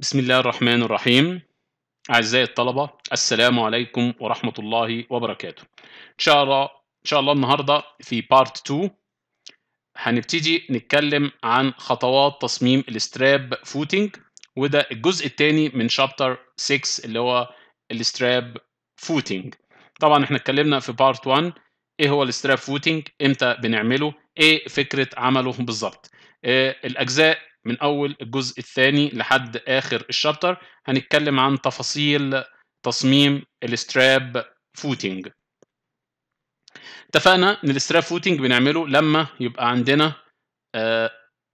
بسم الله الرحمن الرحيم أعزائي الطلبة السلام عليكم ورحمة الله وبركاته إن شاء الله إن شاء الله النهاردة في بارت 2 هنبتدي نتكلم عن خطوات تصميم الستراب فوتنج وده الجزء الثاني من شابتر 6 اللي هو الستراب فوتنج طبعا احنا اتكلمنا في بارت 1 ايه هو الستراب فوتنج امتى بنعمله ايه فكرة عمله بالظبط إيه الأجزاء من اول الجزء الثاني لحد اخر الشابتر هنتكلم عن تفاصيل تصميم الاستراب فوتنج اتفقنا ان الاستراب فوتنج بنعمله لما يبقى عندنا آه،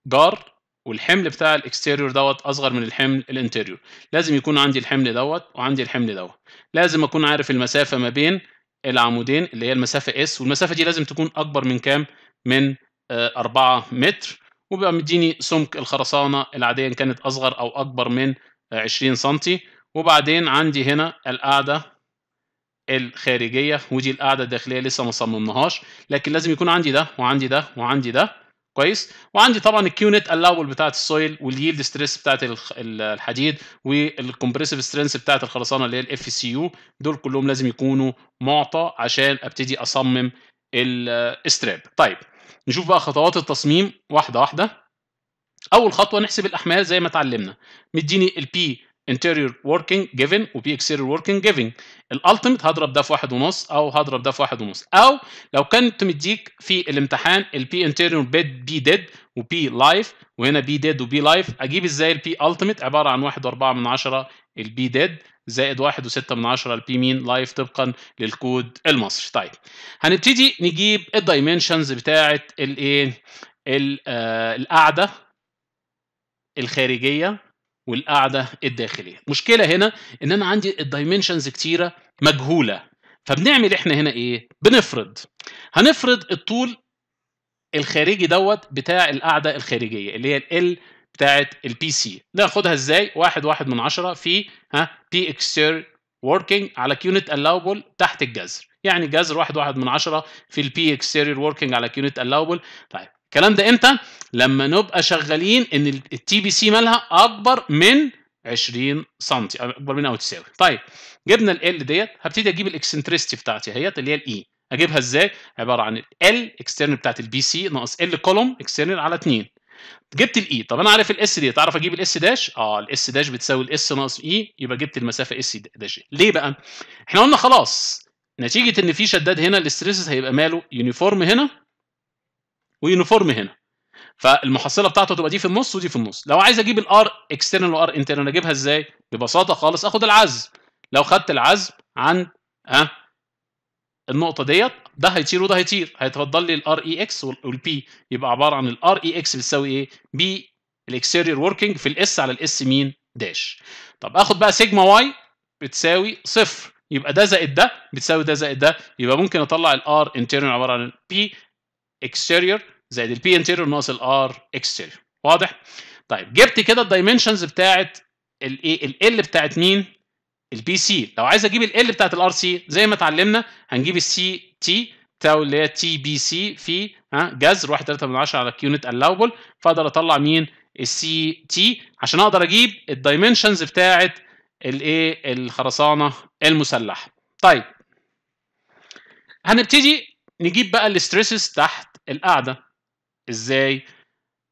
جار والحمل بتاع الاكستيريور دوت اصغر من الحمل الانتيريور لازم يكون عندي الحمل دوت وعندي الحمل دوت لازم اكون عارف المسافه ما بين العمودين اللي هي المسافه اس والمسافه دي لازم تكون اكبر من كام من 4 آه، متر وبيبقى مديني سمك الخرسانة العادية إن كانت أصغر أو أكبر من 20 سنتي وبعدين عندي هنا القاعدة الخارجيه ودي القاعده الداخليه لسه ما صممناهاش لكن لازم يكون عندي ده وعندي ده وعندي ده كويس وعندي طبعا الكيونت الاول بتاعه السويل واليلد ستريس بتاعه الحديد والكمبريسيف سترينث بتاعه الخرسانه اللي هي الاف سي يو دول كلهم لازم يكونوا معطى عشان ابتدي اصمم الاستراب طيب نشوف بقى خطوات التصميم واحده واحده اول خطوه نحسب الاحمال زي ما اتعلمنا مديني البي interior working given وبي exterior working given الالتيميت هضرب ده في واحد ونص او هضرب ده في واحد ونص او لو كنت مديك في الامتحان البي interior بيد بي ديد وبي لايف وهنا بي ديد وبي لايف اجيب ازاي البي ultimate عباره عن واحد واربعه من عشره البي ديد زائد واحد وستة من عشرة البي مين لايف طبقا للكود المصري طيب هنبتدي نجيب الدايمنشنز بتاعة إيه؟ الايه القاعدة الخارجية والقاعدة الداخلية المشكلة هنا ان انا عندي الدايمنشنز كتيرة مجهولة فبنعمل احنا هنا ايه بنفرض هنفرض الطول الخارجي دوت بتاع القاعدة الخارجية اللي هي ال بتاعت البي سي ناخدها ازاي واحد واحد من عشرة في ها بي اكستير وركينج على كيونت allowable تحت الجذر يعني جذر واحد واحد من عشرة في البي اكستير وركينج على كيونت allowable طيب الكلام ده امتى لما نبقى شغالين ان التي بي سي مالها اكبر من 20 سم اكبر من او تساوي طيب جبنا ال ديت هبتدي اجيب الاكسنتريستي بتاعتي اهيت اللي هي الاي e. اجيبها ازاي عباره عن ال اكسترنال بتاعت البي سي ناقص ال كولوم اكسترنال على 2 جبت الاي e. طب انا عارف الاس دي تعرف اجيب الاس داش اه الاس داش بتساوي الاس ناقص اي e، يبقى جبت المسافه اس داش ليه بقى احنا قلنا خلاص نتيجه ان في شداد هنا الاستريس هيبقى ماله يونيفورم هنا ويونيفورم هنا فالمحصله بتاعته تبقى دي في النص ودي في النص لو عايز اجيب الار اكسترنال وار انترنال اجيبها ازاي ببساطه خالص اخد العزم لو خدت العزم عند ها النقطه ديت ده هيطير وده هيطير هيتفضل لي الار اي اكس e والبي يبقى عباره عن الار e اي اكس بتساوي ايه بي الاكسيرير وركينج في الاس على الاس مين داش طب اخد بقى سيجما واي بتساوي صفر يبقى ده زائد ده بتساوي ده زائد ده يبقى ممكن اطلع الار انترنال عباره عن P exterior زائد البي interior ناقص الار اكستيريور واضح طيب جبت كده الدايمنشنز بتاعه الايه ال بتاعه مين البي سي لو عايز اجيب ال بتاعت الار سي زي ما اتعلمنا هنجيب السي تي تاو اللي هي تي بي سي في ها جذر 1.3 على كيونت الاوبل فاقدر اطلع مين السي تي عشان اقدر اجيب الدايمنشنز بتاعت الايه الخرسانه المسلحه طيب هنبتدي نجيب بقى الاستريسز تحت القاعده ازاي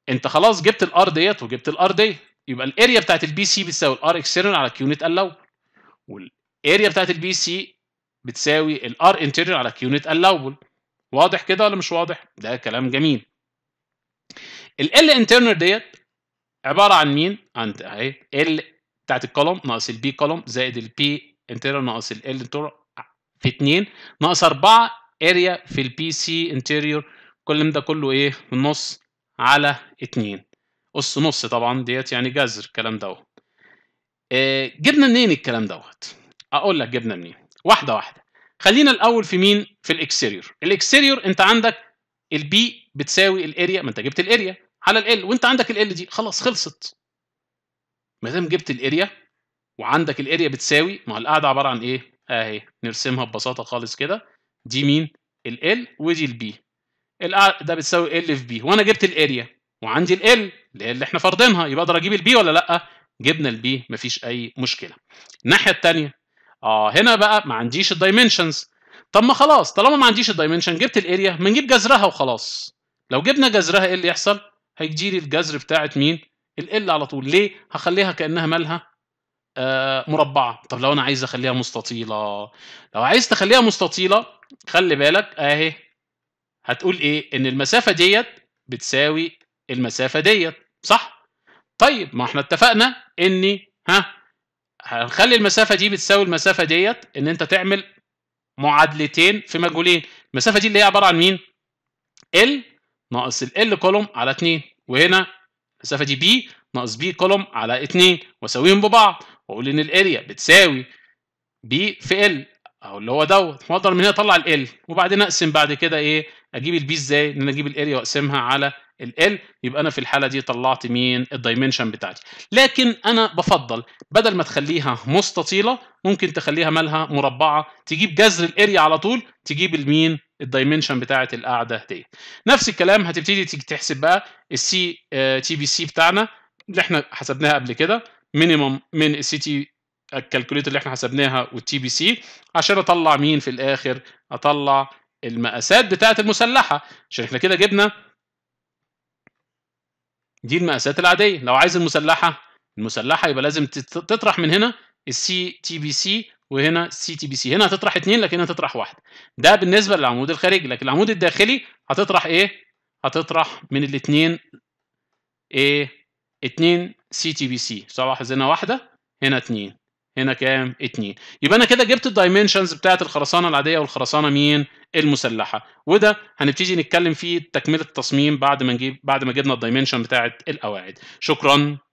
انت خلاص جبت الار ديت وجبت الار ديت يبقى الاريا بتاعت البي سي بتساوي الار اكسترنال على كيونت الاوبل والاريا بتاعت البي سي بتساوي الار انتيريور على كيونت الاوبل واضح كده ولا مش واضح ده كلام جميل ال انترنال ديت عباره عن مين عن اهي ال بتاعت الكولوم ناقص البي كولوم زائد البي انترنال ناقص ال انترنال في 2 ناقص 4 اريا في البي سي انتيريور كل ده كله ايه في النص على 2 اس نص طبعا ديت يعني جذر الكلام ده آه، جبنا منين الكلام دوت اقول لك جبنا منين واحده واحده خلينا الاول في مين في الاكستيريور الاكستيريور انت عندك البي بتساوي الاريا ما انت جبت الاريا على ال وانت عندك ال دي خلاص خلصت ما دام جبت الاريا وعندك الاريا بتساوي ما هو القاعده عباره عن ايه اهي نرسمها ببساطه خالص كده دي مين ال ودي البي ده بتساوي ال في بي وانا جبت الاريا وعندي ال اللي احنا فارضينها يبقى اقدر اجيب البي ولا لا جبنا البي مفيش اي مشكله الناحيه الثانيه اه هنا بقى ما عنديش الدايمنشنز طب ما خلاص طالما ما عنديش الدايمنشن جبت الاريا ما نجيب جذرها وخلاص لو جبنا جذرها ايه اللي يحصل هيجي لي الجذر بتاعه مين ال على طول ليه هخليها كانها مالها آه مربعه طب لو انا عايز اخليها مستطيله لو عايز تخليها مستطيله خلي بالك اهي هتقول ايه ان المسافه ديت بتساوي المسافه ديت صح طيب ما احنا اتفقنا ان ها هنخلي المسافه دي بتساوي المسافه ديت ان انت تعمل معادلتين في مجهولين المسافه دي اللي هي عباره عن مين ال ناقص ال كولوم على 2 وهنا المسافه دي بي ناقص بي كولوم على 2 واساويهم ببعض واقول ان الاريا بتساوي بي في ال اهو اللي هو دوت واقدر من هنا اطلع ال وبعدين اقسم بعد كده ايه اجيب البي ازاي ان انا اجيب الاريا واقسمها على ال يبقى انا في الحاله دي طلعت مين الدايمنشن بتاعتي لكن انا بفضل بدل ما تخليها مستطيله ممكن تخليها مالها مربعه تجيب جذر الاريا على طول تجيب المين الدايمنشن بتاعه القاعده دي نفس الكلام هتبتدي تيجي تحسب بقى السي تي بي سي بتاعنا اللي احنا حسبناها قبل كده مينيمم من السي تي الكالكوليت اللي احنا حسبناها والتي بي سي عشان اطلع مين في الاخر اطلع المقاسات بتاعه المسلحه عشان احنا كده جبنا دي المقاسات العاديه لو عايز المسلحه المسلحه يبقى لازم تطرح من هنا السي تي بي سي وهنا سي تي بي سي هنا هتطرح اثنين لكن هنا هتطرح واحد ده بالنسبه للعمود الخارجي لكن العمود الداخلي هتطرح ايه هتطرح من الاثنين ايه اثنين سي تي بي سي صلاح هنا واحده هنا اثنين هنا كام 2 يبقى انا كده جبت الدايمنشنز بتاعه الخرسانه العاديه والخرسانه مين المسلحه وده هنبتدي نتكلم فيه تكمله التصميم بعد ما نجيب بعد ما جبنا الدايمنشن بتاعه القواعد شكرا